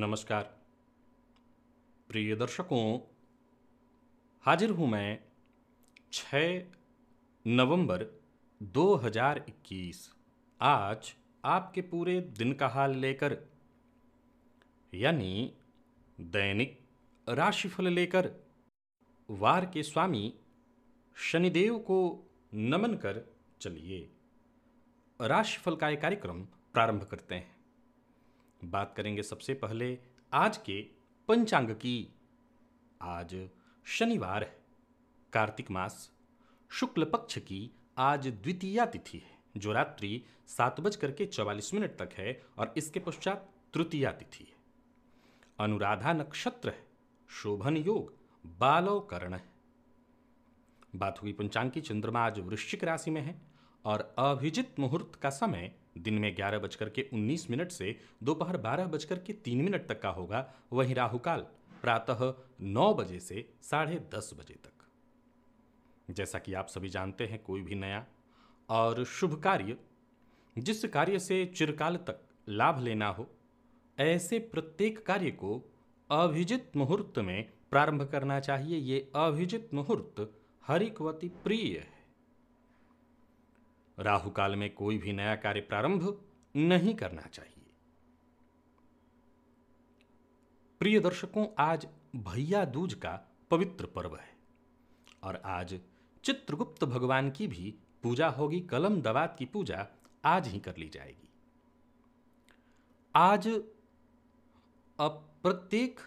नमस्कार प्रिय दर्शकों हाजिर हूं मैं 6 नवंबर 2021 आज आपके पूरे दिन का हाल लेकर यानी दैनिक राशिफल लेकर वार के स्वामी शनिदेव को नमन कर चलिए राशिफल का एक कार्यक्रम प्रारंभ करते हैं बात करेंगे सबसे पहले आज के पंचांग की आज शनिवार है कार्तिक मास शुक्ल पक्ष की आज द्वितीय तिथि है जो रात्रि सात बज करके चौवालीस मिनट तक है और इसके पश्चात तृतीय तिथि है अनुराधा नक्षत्र है शोभन योग बालोकरण है बात हुई पंचांग की चंद्रमा आज वृश्चिक राशि में है और अभिजित मुहूर्त का समय दिन में ग्यारह बजकर के उन्नीस मिनट से दोपहर बारह बजकर के तीन मिनट तक का होगा वहीं राहुकाल प्रातः नौ बजे से साढ़े दस बजे तक जैसा कि आप सभी जानते हैं कोई भी नया और शुभ कार्य जिस कार्य से चिरकाल तक लाभ लेना हो ऐसे प्रत्येक कार्य को अभिजित मुहूर्त में प्रारंभ करना चाहिए ये अभिजित मुहूर्त हरिकवती प्रिय है राहु काल में कोई भी नया कार्य प्रारंभ नहीं करना चाहिए प्रिय दर्शकों आज भैया दूज का पवित्र पर्व है और आज चित्रगुप्त भगवान की भी पूजा होगी कलम दवात की पूजा आज ही कर ली जाएगी आज अब प्रत्येक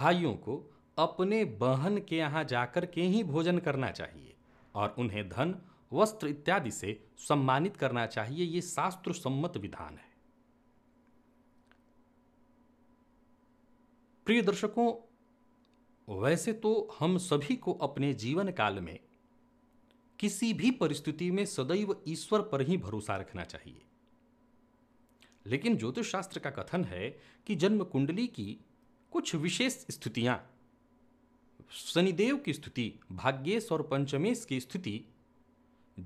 भाइयों को अपने बहन के यहाँ जाकर के ही भोजन करना चाहिए और उन्हें धन वस्त्र इत्यादि से सम्मानित करना चाहिए ये शास्त्र सम्मत विधान है प्रिय दर्शकों वैसे तो हम सभी को अपने जीवन काल में किसी भी परिस्थिति में सदैव ईश्वर पर ही भरोसा रखना चाहिए लेकिन ज्योतिष शास्त्र का कथन है कि जन्म कुंडली की कुछ विशेष स्थितियां शनिदेव की स्थिति भाग्येश और पंचमेश की स्थिति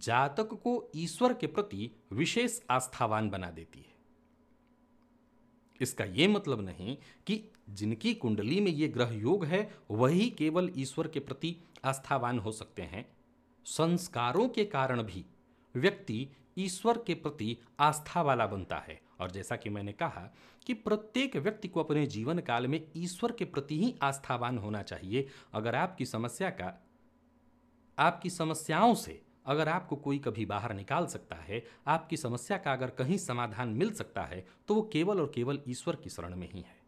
जातक को ईश्वर के प्रति विशेष आस्थावान बना देती है इसका यह मतलब नहीं कि जिनकी कुंडली में ये ग्रह योग है वही केवल ईश्वर के प्रति आस्थावान हो सकते हैं संस्कारों के कारण भी व्यक्ति ईश्वर के प्रति आस्था वाला बनता है और जैसा कि मैंने कहा कि प्रत्येक व्यक्ति को अपने जीवन काल में ईश्वर के प्रति ही आस्थावान होना चाहिए अगर आपकी समस्या का आपकी समस्याओं से अगर आपको कोई कभी बाहर निकाल सकता है आपकी समस्या का अगर कहीं समाधान मिल सकता है तो वो केवल और केवल ईश्वर की शरण में ही है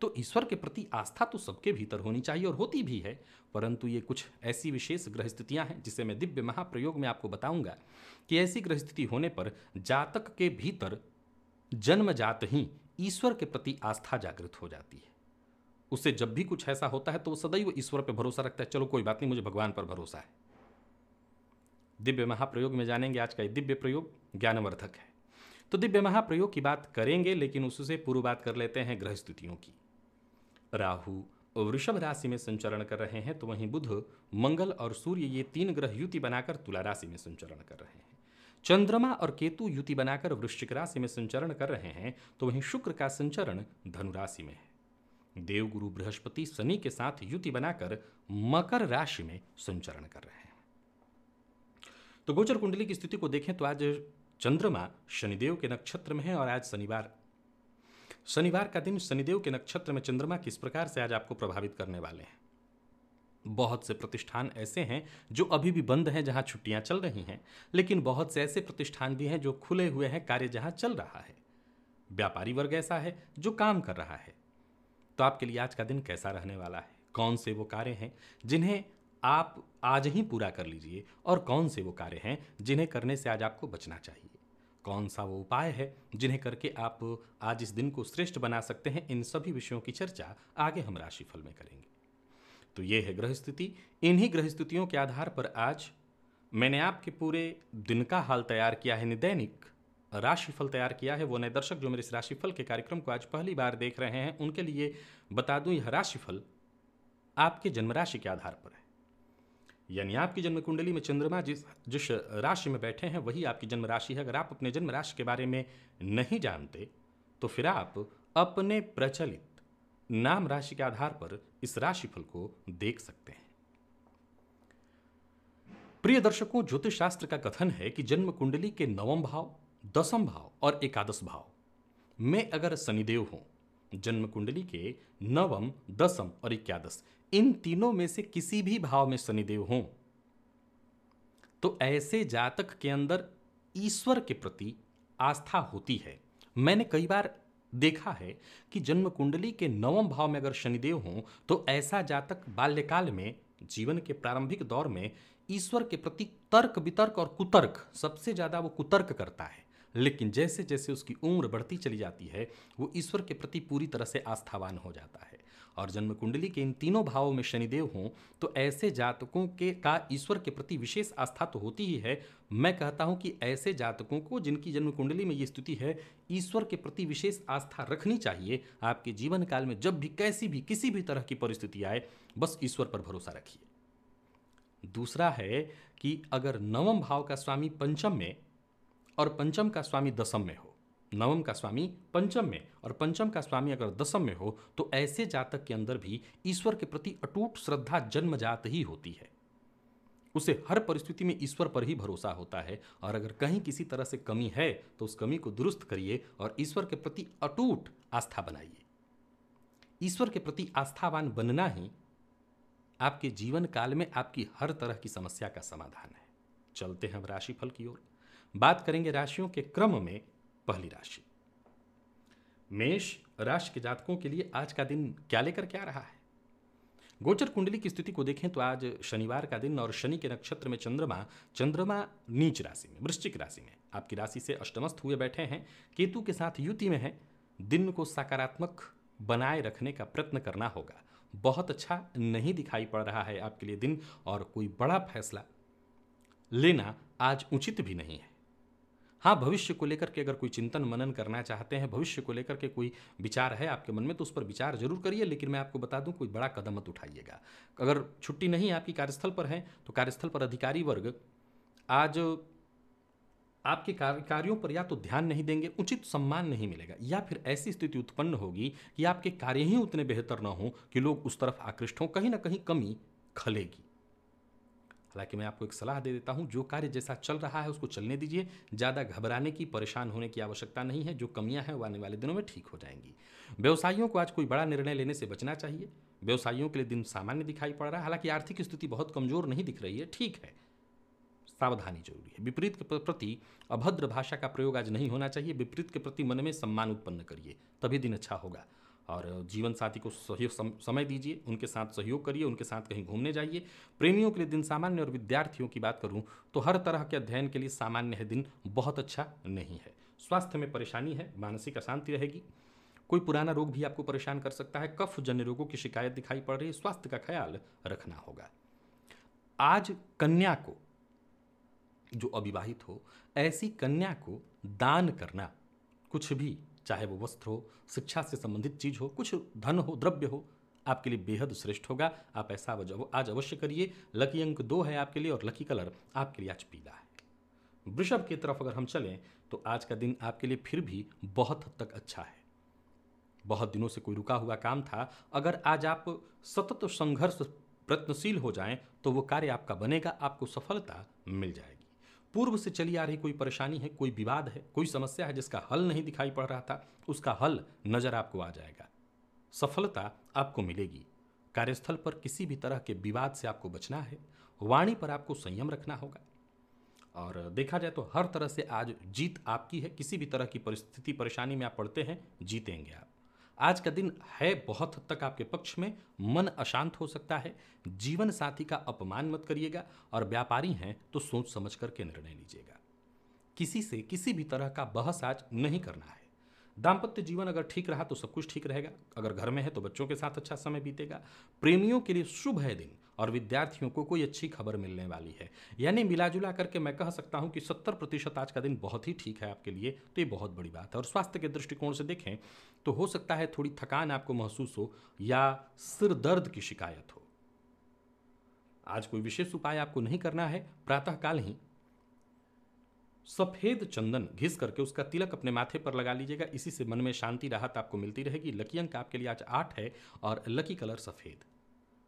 तो ईश्वर के प्रति आस्था तो सबके भीतर होनी चाहिए और होती भी है परंतु ये कुछ ऐसी विशेष ग्रह स्थितियाँ हैं जिसे मैं दिव्य महाप्रयोग में आपको बताऊंगा कि ऐसी ग्रह स्थिति होने पर जातक के भीतर जन्मजात ही ईश्वर के प्रति आस्था जागृत हो जाती है उससे जब भी कुछ ऐसा होता है तो वो सदैव ईश्वर पर भरोसा रखता है चलो कोई बात नहीं मुझे भगवान पर भरोसा है दिव्य महाप्रयोग में जानेंगे आज का ये दिव्य प्रयोग ज्ञानवर्धक है तो दिव्य महाप्रयोग की बात करेंगे लेकिन उससे पूर्व बात कर लेते हैं ग्रह स्तुतियों की राहु वृषभ राशि में संचरण कर रहे हैं तो वहीं बुध मंगल और सूर्य ये तीन ग्रह युति बनाकर तुला राशि में संचरण कर रहे हैं चंद्रमा और केतु युति बनाकर वृश्चिक राशि में संचरण कर रहे हैं तो वहीं शुक्र का संचरण धनुराशि में है देवगुरु बृहस्पति शनि के साथ युति बनाकर मकर राशि में संचरण कर रहे हैं तो गोचर कुंडली की स्थिति को देखें तो आज चंद्रमा शनिदेव के नक्षत्र में है और आज शनिवार शनिवार का दिन शनिदेव के नक्षत्र में चंद्रमा किस प्रकार से आज आपको प्रभावित करने वाले हैं बहुत से प्रतिष्ठान ऐसे हैं जो अभी भी बंद हैं जहां छुट्टियां चल रही हैं लेकिन बहुत से ऐसे प्रतिष्ठान भी हैं जो खुले हुए हैं कार्य जहां चल रहा है व्यापारी वर्ग ऐसा है जो काम कर रहा है तो आपके लिए आज का दिन कैसा रहने वाला है कौन से वो कार्य हैं जिन्हें आप आज ही पूरा कर लीजिए और कौन से वो कार्य हैं जिन्हें करने से आज आपको बचना चाहिए कौन सा वो उपाय है जिन्हें करके आप आज इस दिन को श्रेष्ठ बना सकते हैं इन सभी विषयों की चर्चा आगे हम राशिफल में करेंगे तो ये है ग्रह स्थिति इन्हीं ग्रह स्थितियों के आधार पर आज मैंने आपके पूरे दिन का हाल तैयार किया है निदैनिक राशिफल तैयार किया है वो नए दर्शक जो मेरे इस राशिफल के कार्यक्रम को आज पहली बार देख रहे हैं उनके लिए बता दूं यह राशिफल आपके जन्म राशि के आधार पर है यानी आपकी जन्म कुंडली में चंद्रमा जिस जिस राशि में बैठे हैं वही आपकी जन्म राशि है अगर आप अपने जन्म राशि के बारे में नहीं जानते तो फिर आप अपने प्रचलित नाम राशि के आधार पर इस राशिफल को देख सकते हैं प्रिय दर्शकों ज्योतिष शास्त्र का कथन है कि जन्म कुंडली के नवम भाव दसम भाव और एकादश भाव में अगर शनिदेव हों जन्म कुंडली के नवम दसम और इक्यादश इन तीनों में से किसी भी भाव में शनिदेव हों तो ऐसे जातक के अंदर ईश्वर के प्रति आस्था होती है मैंने कई बार देखा है कि जन्म कुंडली के नवम भाव में अगर शनिदेव हों तो ऐसा जातक बाल्यकाल में जीवन के प्रारंभिक दौर में ईश्वर के प्रति तर्क वितर्क और कुतर्क सबसे ज़्यादा वो कुतर्क करता है लेकिन जैसे जैसे उसकी उम्र बढ़ती चली जाती है वो ईश्वर के प्रति पूरी तरह से आस्थावान हो जाता है और जन्म कुंडली के इन तीनों भावों में शनिदेव हों तो ऐसे जातकों के का ईश्वर के प्रति विशेष आस्था तो होती ही है मैं कहता हूं कि ऐसे जातकों को जिनकी जन्म कुंडली में ये स्थिति है ईश्वर के प्रति विशेष आस्था रखनी चाहिए आपके जीवन काल में जब भी कैसी भी किसी भी तरह की परिस्थिति आए बस ईश्वर पर भरोसा रखिए दूसरा है कि अगर नवम भाव का स्वामी पंचम में और पंचम का स्वामी दसम में हो नवम का स्वामी पंचम में और पंचम का स्वामी अगर दसम में हो तो ऐसे जातक के अंदर भी ईश्वर के प्रति अटूट श्रद्धा जन्मजात ही होती है उसे हर परिस्थिति में ईश्वर पर ही भरोसा होता है और अगर कहीं किसी तरह से कमी है तो उस कमी को दुरुस्त करिए और ईश्वर के प्रति अटूट आस्था बनाइए ईश्वर के प्रति आस्थावान बनना ही आपके जीवन काल में आपकी हर तरह की समस्या का समाधान है चलते हैं हम राशिफल की ओर बात करेंगे राशियों के क्रम में पहली राशि मेष राशि के जातकों के लिए आज का दिन क्या लेकर क्या रहा है गोचर कुंडली की स्थिति को देखें तो आज शनिवार का दिन और शनि के नक्षत्र में चंद्रमा चंद्रमा नीच राशि में वृश्चिक राशि में आपकी राशि से अष्टमस्थ हुए बैठे हैं केतु के साथ युति में है दिन को सकारात्मक बनाए रखने का प्रयत्न करना होगा बहुत अच्छा नहीं दिखाई पड़ रहा है आपके लिए दिन और कोई बड़ा फैसला लेना आज उचित भी नहीं है हाँ भविष्य को लेकर के अगर कोई चिंतन मनन करना चाहते हैं भविष्य को लेकर के कोई विचार है आपके मन में तो उस पर विचार जरूर करिए लेकिन मैं आपको बता दूं कोई बड़ा कदम मत उठाइएगा अगर छुट्टी नहीं आपकी कार्यस्थल पर है तो कार्यस्थल पर अधिकारी वर्ग आज आपके कार्यों पर या तो ध्यान नहीं देंगे उचित सम्मान नहीं मिलेगा या फिर ऐसी स्थिति उत्पन्न होगी कि आपके कार्य ही उतने बेहतर ना हों कि लोग उस तरफ आकृष्ट हों कहीं ना कहीं कमी खलेगी हालांकि मैं आपको एक सलाह दे देता हूँ जो कार्य जैसा चल रहा है उसको चलने दीजिए ज़्यादा घबराने की परेशान होने की आवश्यकता नहीं है जो कमियाँ हैं वो आने वाले दिनों में ठीक हो जाएंगी व्यवसायियों को आज कोई बड़ा निर्णय लेने से बचना चाहिए व्यवसायियों के लिए दिन सामान्य दिखाई पड़ रहा है हालांकि आर्थिक स्थिति बहुत कमजोर नहीं दिख रही है ठीक है सावधानी जरूरी है विपरीत के प्रति अभद्र भाषा का प्रयोग आज नहीं होना चाहिए विपरीत के प्रति मन में सम्मान उत्पन्न करिए तभी दिन अच्छा होगा और जीवन साथी को सहयोग समय दीजिए उनके साथ सहयोग करिए उनके साथ कहीं घूमने जाइए प्रेमियों के लिए दिन सामान्य और विद्यार्थियों की बात करूँ तो हर तरह के अध्ययन के लिए सामान्य है दिन बहुत अच्छा नहीं है स्वास्थ्य में परेशानी है मानसिक अशांति रहेगी कोई पुराना रोग भी आपको परेशान कर सकता है कफ जन्य रोगों की शिकायत दिखाई पड़ रही है स्वास्थ्य का ख्याल रखना होगा आज कन्या को जो अविवाहित हो ऐसी कन्या को दान करना कुछ भी चाहे वो वस्त्र हो शिक्षा से संबंधित चीज़ हो कुछ धन हो द्रव्य हो आपके लिए बेहद श्रेष्ठ होगा आप ऐसा आज अवश्य करिए लकी अंक दो है आपके लिए और लकी कलर आपके लिए आज पीला है वृषभ की तरफ अगर हम चलें तो आज का दिन आपके लिए फिर भी बहुत हद तक अच्छा है बहुत दिनों से कोई रुका हुआ काम था अगर आज आप सतत संघर्ष प्रयत्नशील हो जाएं तो वो कार्य आपका बनेगा आपको सफलता मिल जाएगी पूर्व से चली आ रही कोई परेशानी है कोई विवाद है कोई समस्या है जिसका हल नहीं दिखाई पड़ रहा था उसका हल नज़र आपको आ जाएगा सफलता आपको मिलेगी कार्यस्थल पर किसी भी तरह के विवाद से आपको बचना है वाणी पर आपको संयम रखना होगा और देखा जाए तो हर तरह से आज जीत आपकी है किसी भी तरह की परिस्थिति परेशानी में आप पड़ते हैं जीतेंगे आप आज का दिन है बहुत हद तक आपके पक्ष में मन अशांत हो सकता है जीवन साथी का अपमान मत करिएगा और व्यापारी हैं तो सोच समझ करके निर्णय लीजिएगा किसी से किसी भी तरह का बहस आज नहीं करना है दाम्पत्य जीवन अगर ठीक रहा तो सब कुछ ठीक रहेगा अगर घर में है तो बच्चों के साथ अच्छा समय बीतेगा प्रेमियों के लिए शुभ है दिन और विद्यार्थियों को कोई अच्छी खबर मिलने वाली है यानी मिला जुला करके मैं कह सकता हूँ कि सत्तर प्रतिशत आज का दिन बहुत ही ठीक है आपके लिए तो ये बहुत बड़ी बात है और स्वास्थ्य के दृष्टिकोण से देखें तो हो सकता है थोड़ी थकान आपको महसूस हो या सिर दर्द की शिकायत हो आज कोई विशेष उपाय आपको नहीं करना है प्रातःकाल ही सफ़ेद चंदन घिस करके उसका तिलक अपने माथे पर लगा लीजिएगा इसी से मन में शांति राहत आपको मिलती रहेगी लकी अंक आपके लिए आज आठ है और लकी कलर सफ़ेद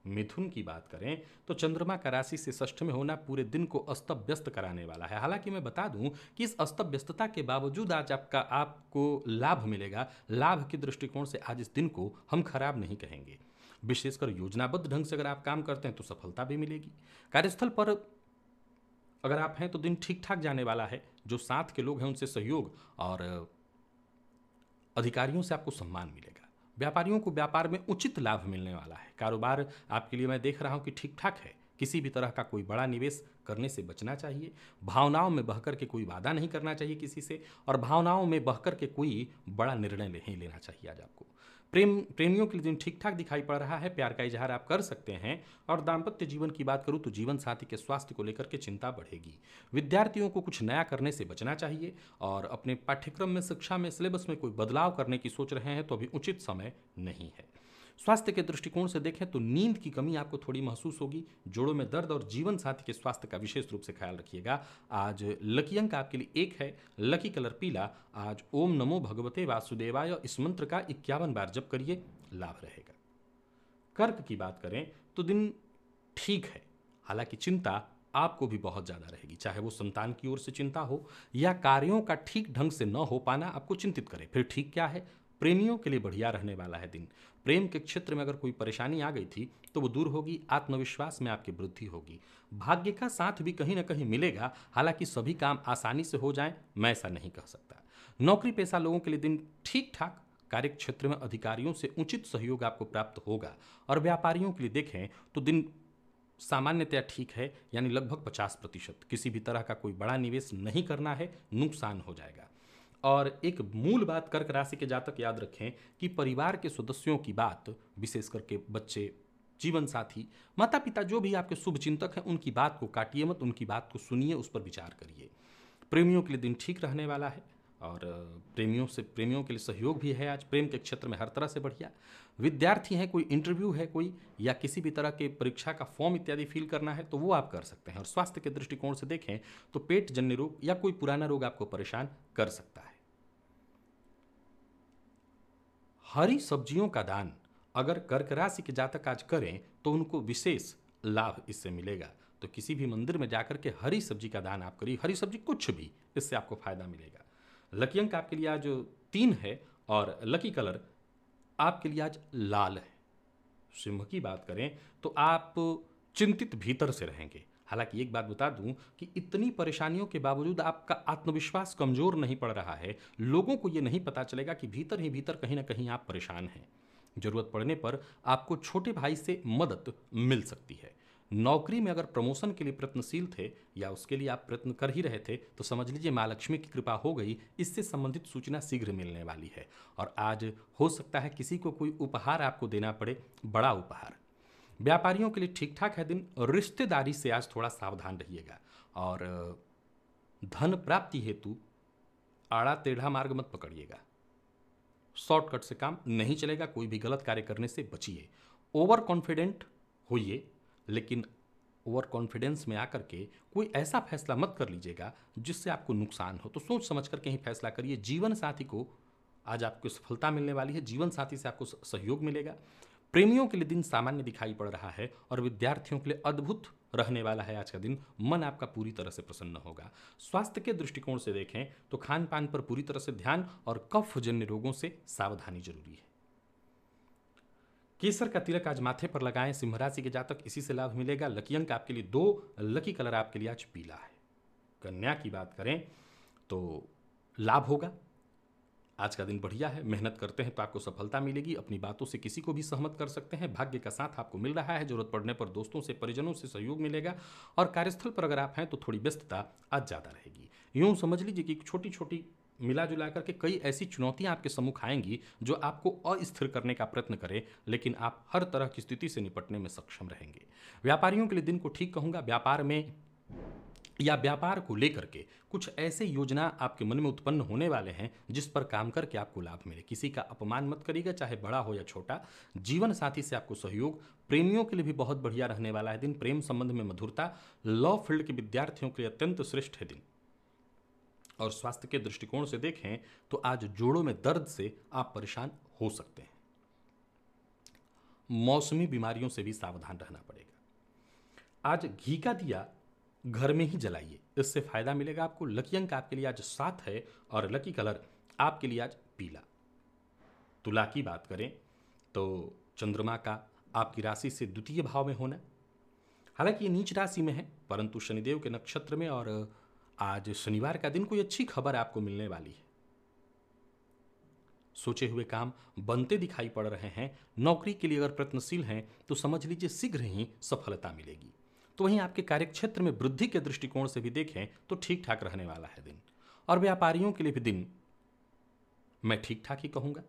मिथुन की बात करें तो चंद्रमा का राशि से ष्ठ में होना पूरे दिन को अस्त व्यस्त कराने वाला है हालांकि मैं बता दूं कि इस अस्त व्यस्तता के बावजूद आज आपका आपको लाभ मिलेगा लाभ के दृष्टिकोण से आज इस दिन को हम खराब नहीं कहेंगे विशेषकर योजनाबद्ध ढंग से अगर आप काम करते हैं तो सफलता भी मिलेगी कार्यस्थल पर अगर आप हैं तो दिन ठीक ठाक जाने वाला है जो साथ के लोग हैं उनसे सहयोग और अधिकारियों से आपको सम्मान मिलेगा व्यापारियों को व्यापार में उचित लाभ मिलने वाला है कारोबार आपके लिए मैं देख रहा हूँ कि ठीक ठाक है किसी भी तरह का कोई बड़ा निवेश करने से बचना चाहिए भावनाओं में बहकर के कोई वादा नहीं करना चाहिए किसी से और भावनाओं में बहकर के कोई बड़ा निर्णय नहीं लेना चाहिए आज आपको प्रेम प्रेमियों के लिए दिन ठीक ठाक दिखाई पड़ रहा है प्यार का इजहार आप कर सकते हैं और दाम्पत्य जीवन की बात करूं तो जीवन साथी के स्वास्थ्य को लेकर के चिंता बढ़ेगी विद्यार्थियों को कुछ नया करने से बचना चाहिए और अपने पाठ्यक्रम में शिक्षा में सिलेबस में कोई बदलाव करने की सोच रहे हैं तो अभी उचित समय नहीं है स्वास्थ्य के दृष्टिकोण से देखें तो नींद की कमी आपको थोड़ी महसूस होगी जोड़ों में दर्द और जीवन साथी के स्वास्थ्य का विशेष रूप से ख्याल रखिएगा आज लकी अंक आपके लिए एक है लकी कलर पीला आज ओम नमो भगवते वासुदेवाय इस मंत्र का इक्यावन बार जब करिए लाभ रहेगा कर्क की बात करें तो दिन ठीक है हालांकि चिंता आपको भी बहुत ज़्यादा रहेगी चाहे वो संतान की ओर से चिंता हो या कार्यों का ठीक ढंग से न हो पाना आपको चिंतित करे फिर ठीक क्या है प्रेमियों के लिए बढ़िया रहने वाला है दिन प्रेम के क्षेत्र में अगर कोई परेशानी आ गई थी तो वो दूर होगी आत्मविश्वास में आपकी वृद्धि होगी भाग्य का साथ भी कहीं ना कहीं मिलेगा हालांकि सभी काम आसानी से हो जाए मैं ऐसा नहीं कह सकता नौकरी पेशा लोगों के लिए दिन ठीक ठाक कार्य क्षेत्र में अधिकारियों से उचित सहयोग आपको प्राप्त होगा और व्यापारियों के लिए देखें तो दिन सामान्यतया ठीक है यानी लगभग 50 प्रतिशत किसी भी तरह का कोई बड़ा निवेश नहीं करना है नुकसान हो जाएगा और एक मूल बात कर्क राशि के जातक याद रखें कि परिवार के सदस्यों की बात विशेष करके बच्चे जीवन साथी माता पिता जो भी आपके शुभ चिंतक हैं उनकी बात को काटिए मत उनकी बात को सुनिए उस पर विचार करिए प्रेमियों के लिए दिन ठीक रहने वाला है और प्रेमियों से प्रेमियों के लिए सहयोग भी है आज प्रेम के क्षेत्र में हर तरह से बढ़िया विद्यार्थी हैं कोई इंटरव्यू है कोई या किसी भी तरह के परीक्षा का फॉर्म इत्यादि फिल करना है तो वो आप कर सकते हैं और स्वास्थ्य के दृष्टिकोण से देखें तो पेट जन्य रोग या कोई पुराना रोग आपको परेशान कर सकता है हरी सब्जियों का दान अगर कर्क राशि के जातक आज करें तो उनको विशेष लाभ इससे मिलेगा तो किसी भी मंदिर में जाकर के हरी सब्जी का दान आप करिए हरी सब्जी कुछ भी इससे आपको फायदा मिलेगा लकी अंक आपके लिए आज तीन है और लकी कलर आपके लिए आज लाल है सिंह की बात करें तो आप चिंतित भीतर से रहेंगे हालांकि एक बात बता दूं कि इतनी परेशानियों के बावजूद आपका आत्मविश्वास कमज़ोर नहीं पड़ रहा है लोगों को ये नहीं पता चलेगा कि भीतर ही भीतर कहीं ना कहीं आप परेशान हैं ज़रूरत पड़ने पर आपको छोटे भाई से मदद मिल सकती है नौकरी में अगर प्रमोशन के लिए प्रयत्नशील थे या उसके लिए आप प्रयत्न कर ही रहे थे तो समझ लीजिए माँ लक्ष्मी की कृपा हो गई इससे संबंधित सूचना शीघ्र मिलने वाली है और आज हो सकता है किसी को कोई उपहार आपको देना पड़े बड़ा उपहार व्यापारियों के लिए ठीक ठाक है दिन रिश्तेदारी से आज थोड़ा सावधान रहिएगा और धन प्राप्ति हेतु आड़ा टेढ़ा मार्ग मत पकड़िएगा शॉर्टकट से काम नहीं चलेगा कोई भी गलत कार्य करने से बचिए ओवर कॉन्फिडेंट होइए लेकिन ओवर कॉन्फिडेंस में आकर के कोई ऐसा फैसला मत कर लीजिएगा जिससे आपको नुकसान हो तो सोच समझ करके ही फैसला करिए जीवन साथी को आज आपको सफलता मिलने वाली है जीवन साथी से आपको सहयोग मिलेगा प्रेमियों के लिए दिन सामान्य दिखाई पड़ रहा है और विद्यार्थियों के लिए अद्भुत रहने वाला है आज का दिन मन आपका पूरी तरह से प्रसन्न होगा स्वास्थ्य के दृष्टिकोण से देखें तो खान पान पर पूरी तरह से ध्यान और कफ जन्य रोगों से सावधानी जरूरी है केसर का तिलक आज माथे पर लगाएं सिंह राशि के जातक इसी से लाभ मिलेगा लकी अंक आपके लिए दो लकी कलर आपके लिए आज पीला है कन्या की बात करें तो लाभ होगा आज का दिन बढ़िया है मेहनत करते हैं तो आपको सफलता मिलेगी अपनी बातों से किसी को भी सहमत कर सकते हैं भाग्य का साथ आपको मिल रहा है जरूरत पड़ने पर दोस्तों से परिजनों से सहयोग मिलेगा और कार्यस्थल पर अगर आप हैं तो थोड़ी व्यस्तता आज ज़्यादा रहेगी यूँ समझ लीजिए कि छोटी छोटी मिला जुला करके कई ऐसी चुनौतियां आपके सम्मुख आएंगी जो आपको अस्थिर करने का प्रयत्न करें लेकिन आप हर तरह की स्थिति से निपटने में सक्षम रहेंगे व्यापारियों के लिए दिन को ठीक कहूँगा व्यापार में या व्यापार को लेकर के कुछ ऐसे योजना आपके मन में उत्पन्न होने वाले हैं जिस पर काम करके आपको लाभ मिले किसी का अपमान मत करिएगा चाहे बड़ा हो या छोटा जीवन साथी से आपको सहयोग प्रेमियों के लिए भी बहुत बढ़िया रहने वाला है दिन प्रेम संबंध में मधुरता लॉ फील्ड के विद्यार्थियों के लिए अत्यंत श्रेष्ठ है दिन और स्वास्थ्य के दृष्टिकोण से देखें तो आज जोड़ों में दर्द से आप परेशान हो सकते हैं मौसमी बीमारियों से भी सावधान रहना पड़ेगा आज घी का दिया घर में ही जलाइए इससे फ़ायदा मिलेगा आपको लकी अंक आपके लिए आज सात है और लकी कलर आपके लिए आज पीला तुला की बात करें तो चंद्रमा का आपकी राशि से द्वितीय भाव में होना हालांकि ये नीच राशि में है परंतु शनिदेव के नक्षत्र में और आज शनिवार का दिन कोई अच्छी खबर आपको मिलने वाली है सोचे हुए काम बनते दिखाई पड़ रहे हैं नौकरी के लिए अगर प्रयत्नशील हैं तो समझ लीजिए शीघ्र ही सफलता मिलेगी तो वहीं आपके कार्यक्षेत्र में वृद्धि के दृष्टिकोण से भी देखें तो ठीक ठाक रहने वाला है दिन और व्यापारियों के लिए भी दिन मैं ठीक ठाक ही कहूंगा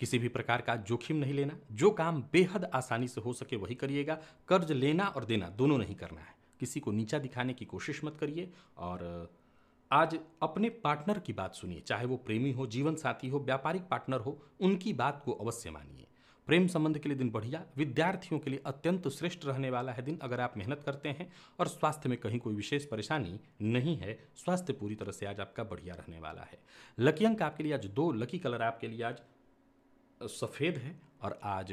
किसी भी प्रकार का जोखिम नहीं लेना जो काम बेहद आसानी से हो सके वही करिएगा कर्ज लेना और देना दोनों नहीं करना है किसी को नीचा दिखाने की कोशिश मत करिए और आज अपने पार्टनर की बात सुनिए चाहे वो प्रेमी हो जीवन साथी हो व्यापारिक पार्टनर हो उनकी बात को अवश्य मानिए प्रेम संबंध के लिए दिन बढ़िया विद्यार्थियों के लिए अत्यंत श्रेष्ठ रहने वाला है दिन अगर आप मेहनत करते हैं और स्वास्थ्य में कहीं कोई विशेष परेशानी नहीं है स्वास्थ्य पूरी तरह से आज आपका बढ़िया रहने वाला है लकी अंक आपके लिए आज दो लकी कलर आपके लिए आज सफ़ेद है और आज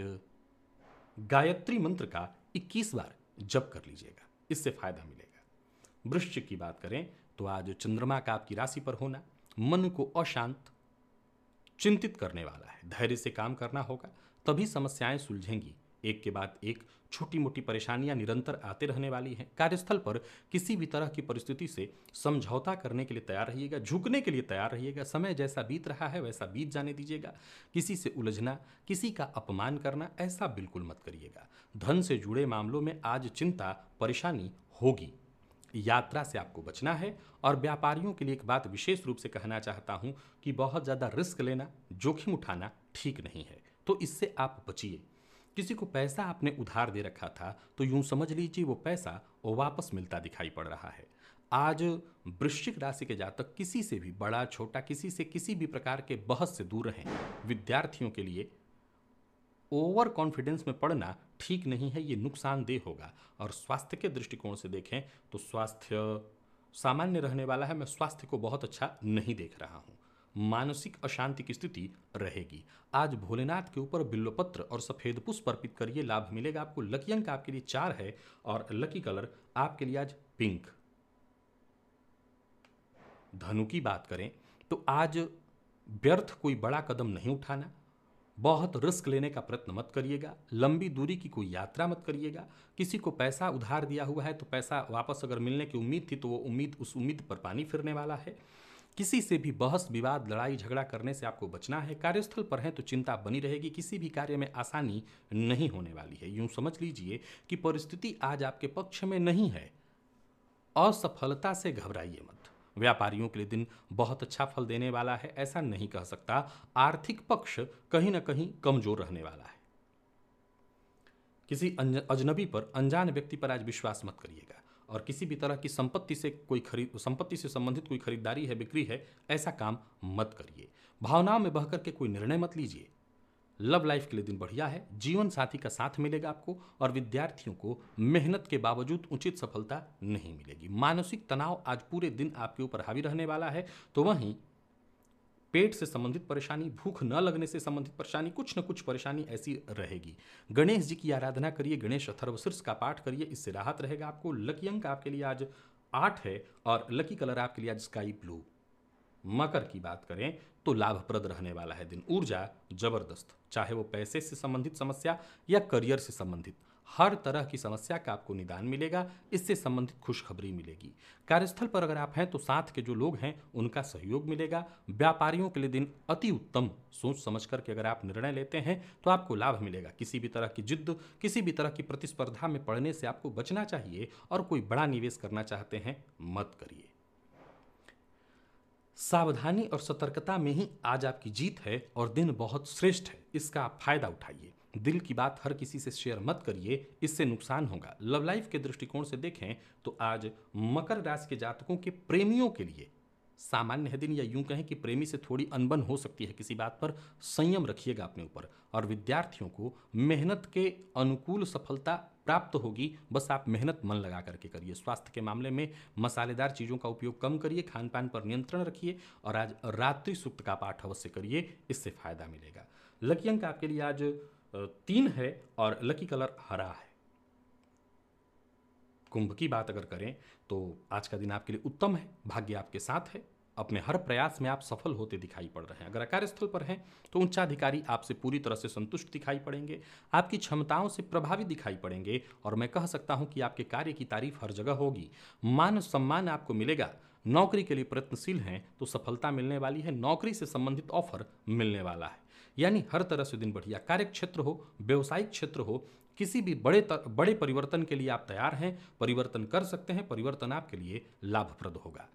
गायत्री मंत्र का इक्कीस बार जप कर लीजिएगा इससे फायदा मिलेगा वृश्चिक की बात करें तो आज चंद्रमा का आपकी राशि पर होना मन को अशांत चिंतित करने वाला है धैर्य से काम करना होगा तभी समस्याएं सुलझेंगी एक के बाद एक छोटी मोटी परेशानियां निरंतर आते रहने वाली हैं कार्यस्थल पर किसी भी तरह की परिस्थिति से समझौता करने के लिए तैयार रहिएगा झुकने के लिए तैयार रहिएगा समय जैसा बीत रहा है वैसा बीत जाने दीजिएगा किसी से उलझना किसी का अपमान करना ऐसा बिल्कुल मत करिएगा धन से जुड़े मामलों में आज चिंता परेशानी होगी यात्रा से आपको बचना है और व्यापारियों के लिए एक बात विशेष रूप से कहना चाहता हूँ कि बहुत ज़्यादा रिस्क लेना जोखिम उठाना ठीक नहीं है तो इससे आप बचिए किसी को पैसा आपने उधार दे रखा था तो यूं समझ लीजिए वो पैसा वो वापस मिलता दिखाई पड़ रहा है आज वृश्चिक राशि के जातक किसी से भी बड़ा छोटा किसी से किसी भी प्रकार के बहस से दूर रहें विद्यार्थियों के लिए ओवर कॉन्फिडेंस में पड़ना ठीक नहीं है ये नुकसानदेह होगा और स्वास्थ्य के दृष्टिकोण से देखें तो स्वास्थ्य सामान्य रहने वाला है मैं स्वास्थ्य को बहुत अच्छा नहीं देख रहा हूँ मानसिक अशांति की स्थिति रहेगी आज भोलेनाथ के ऊपर बिल्वपत्र और सफ़ेद पुष्प अर्पित करिए लाभ मिलेगा आपको लकी अंक आपके लिए चार है और लकी कलर आपके लिए आज पिंक धनु की बात करें तो आज व्यर्थ कोई बड़ा कदम नहीं उठाना बहुत रिस्क लेने का प्रयत्न मत करिएगा लंबी दूरी की कोई यात्रा मत करिएगा किसी को पैसा उधार दिया हुआ है तो पैसा वापस अगर मिलने की उम्मीद थी तो वो उम्मीद उस उम्मीद पर पानी फिरने वाला है किसी से भी बहस विवाद लड़ाई झगड़ा करने से आपको बचना है कार्यस्थल पर है तो चिंता बनी रहेगी किसी भी कार्य में आसानी नहीं होने वाली है यूं समझ लीजिए कि परिस्थिति आज आपके पक्ष में नहीं है असफलता से घबराइए मत व्यापारियों के लिए दिन बहुत अच्छा फल देने वाला है ऐसा नहीं कह सकता आर्थिक पक्ष कहीं ना कहीं कमजोर रहने वाला है किसी अजनबी पर अनजान व्यक्ति पर आज विश्वास मत करिएगा और किसी भी तरह की संपत्ति से कोई खरीद संपत्ति से संबंधित कोई खरीदारी है बिक्री है ऐसा काम मत करिए भावनाओं में बह करके कोई निर्णय मत लीजिए लव लाइफ के लिए दिन बढ़िया है जीवन साथी का साथ मिलेगा आपको और विद्यार्थियों को मेहनत के बावजूद उचित सफलता नहीं मिलेगी मानसिक तनाव आज पूरे दिन आपके ऊपर हावी रहने वाला है तो वहीं पेट से संबंधित परेशानी भूख न लगने से संबंधित परेशानी कुछ न कुछ परेशानी ऐसी रहेगी गणेश जी की आराधना करिए गणेश अथर्वशीर्ष का पाठ करिए इससे राहत रहेगा आपको लकी अंक आपके लिए आज आठ है और लकी कलर आपके लिए आज स्काई ब्लू मकर की बात करें तो लाभप्रद रहने वाला है दिन ऊर्जा जबरदस्त चाहे वो पैसे से संबंधित समस्या या करियर से संबंधित हर तरह की समस्या का आपको निदान मिलेगा इससे संबंधित खुशखबरी मिलेगी कार्यस्थल पर अगर आप हैं तो साथ के जो लोग हैं उनका सहयोग मिलेगा व्यापारियों के लिए दिन अति उत्तम सोच समझ करके अगर आप निर्णय लेते हैं तो आपको लाभ मिलेगा किसी भी तरह की जिद्द किसी भी तरह की प्रतिस्पर्धा में पड़ने से आपको बचना चाहिए और कोई बड़ा निवेश करना चाहते हैं मत करिए सावधानी और सतर्कता में ही आज आपकी जीत है और दिन बहुत श्रेष्ठ है इसका आप फायदा उठाइए दिल की बात हर किसी से शेयर मत करिए इससे नुकसान होगा लव लाइफ के दृष्टिकोण से देखें तो आज मकर राशि के जातकों के प्रेमियों के लिए सामान्य है दिन या यूं कहें कि प्रेमी से थोड़ी अनबन हो सकती है किसी बात पर संयम रखिएगा अपने ऊपर और विद्यार्थियों को मेहनत के अनुकूल सफलता प्राप्त होगी बस आप मेहनत मन लगा करके करिए स्वास्थ्य के मामले में मसालेदार चीज़ों का उपयोग कम करिए खान पान पर नियंत्रण रखिए और आज रात्रि सुक्त का पाठ अवश्य करिए इससे फायदा मिलेगा लकी अंक आपके लिए आज तीन है और लकी कलर हरा है कुंभ की बात अगर करें तो आज का दिन आपके लिए उत्तम है भाग्य आपके साथ है अपने हर प्रयास में आप सफल होते दिखाई पड़ रहे हैं अगर कार्यस्थल पर हैं तो उच्चाधिकारी आपसे पूरी तरह से संतुष्ट दिखाई पड़ेंगे आपकी क्षमताओं से प्रभावित दिखाई पड़ेंगे और मैं कह सकता हूं कि आपके कार्य की तारीफ हर जगह होगी मान सम्मान आपको मिलेगा नौकरी के लिए प्रयत्नशील हैं तो सफलता मिलने वाली है नौकरी से संबंधित ऑफर मिलने वाला है यानी हर तरह से दिन बढ़िया कार्य क्षेत्र हो व्यवसायिक क्षेत्र हो किसी भी बड़े तर, बड़े परिवर्तन के लिए आप तैयार हैं परिवर्तन कर सकते हैं परिवर्तन आपके लिए लाभप्रद होगा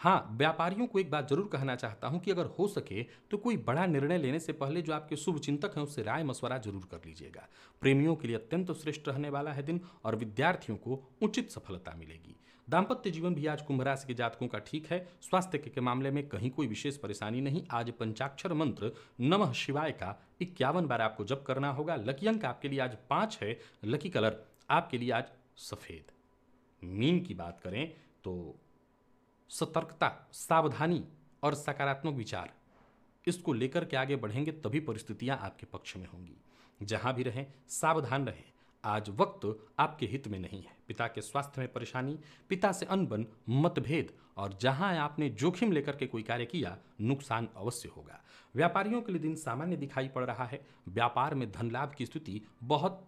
हाँ व्यापारियों को एक बात जरूर कहना चाहता हूँ कि अगर हो सके तो कोई बड़ा निर्णय लेने से पहले जो आपके शुभ चिंतक हैं उससे राय मशवरा जरूर कर लीजिएगा प्रेमियों के लिए अत्यंत श्रेष्ठ रहने वाला है दिन और विद्यार्थियों को उचित सफलता मिलेगी दाम्पत्य जीवन भी आज कुंभ राशि के जातकों का ठीक है स्वास्थ्य के मामले में कहीं कोई विशेष परेशानी नहीं आज पंचाक्षर मंत्र नमः शिवाय का इक्यावन बार आपको जप करना होगा लकी अंक आपके लिए आज पांच है लकी कलर आपके लिए आज सफ़ेद मीन की बात करें तो सतर्कता सावधानी और सकारात्मक विचार इसको लेकर के आगे बढ़ेंगे तभी परिस्थितियां आपके पक्ष में होंगी जहां भी रहें सावधान रहें आज वक्त आपके हित में नहीं है पिता के स्वास्थ्य में परेशानी पिता से अनबन मतभेद और जहां आपने जोखिम लेकर के कोई कार्य किया नुकसान अवश्य होगा व्यापारियों के लिए दिन सामान्य दिखाई पड़ रहा है व्यापार में धन लाभ की स्थिति बहुत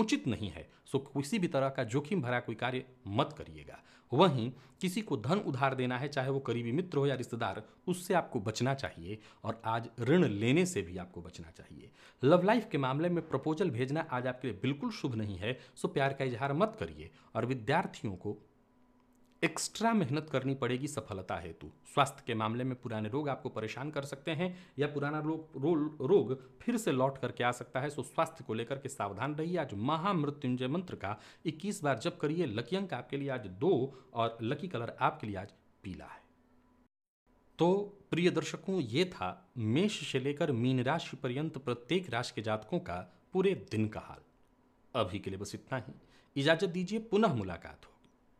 उचित नहीं है सो किसी भी तरह का जोखिम भरा कोई कार्य मत करिएगा वहीं किसी को धन उधार देना है चाहे वो करीबी मित्र हो या रिश्तेदार उससे आपको बचना चाहिए और आज ऋण लेने से भी आपको बचना चाहिए लव लाइफ के मामले में प्रपोजल भेजना आज आपके लिए बिल्कुल शुभ नहीं है सो प्यार का इजहार मत करिए और विद्यार्थियों को एक्स्ट्रा मेहनत करनी पड़ेगी सफलता हेतु स्वास्थ्य के मामले में पुराने रोग आपको परेशान कर सकते हैं या पुराना रोग रो, रोग फिर से लौट करके आ सकता है सो स्वास्थ्य को लेकर के सावधान रहिए आज महामृत्युंजय मंत्र का 21 बार जप करिए लकी अंक आपके लिए आज दो और लकी कलर आपके लिए आज पीला है तो प्रिय दर्शकों ये था मेष से लेकर मीन राशि पर्यंत प्रत्येक राशि के जातकों का पूरे दिन का हाल अभी के लिए बस इतना ही इजाजत दीजिए पुनः मुलाकात हो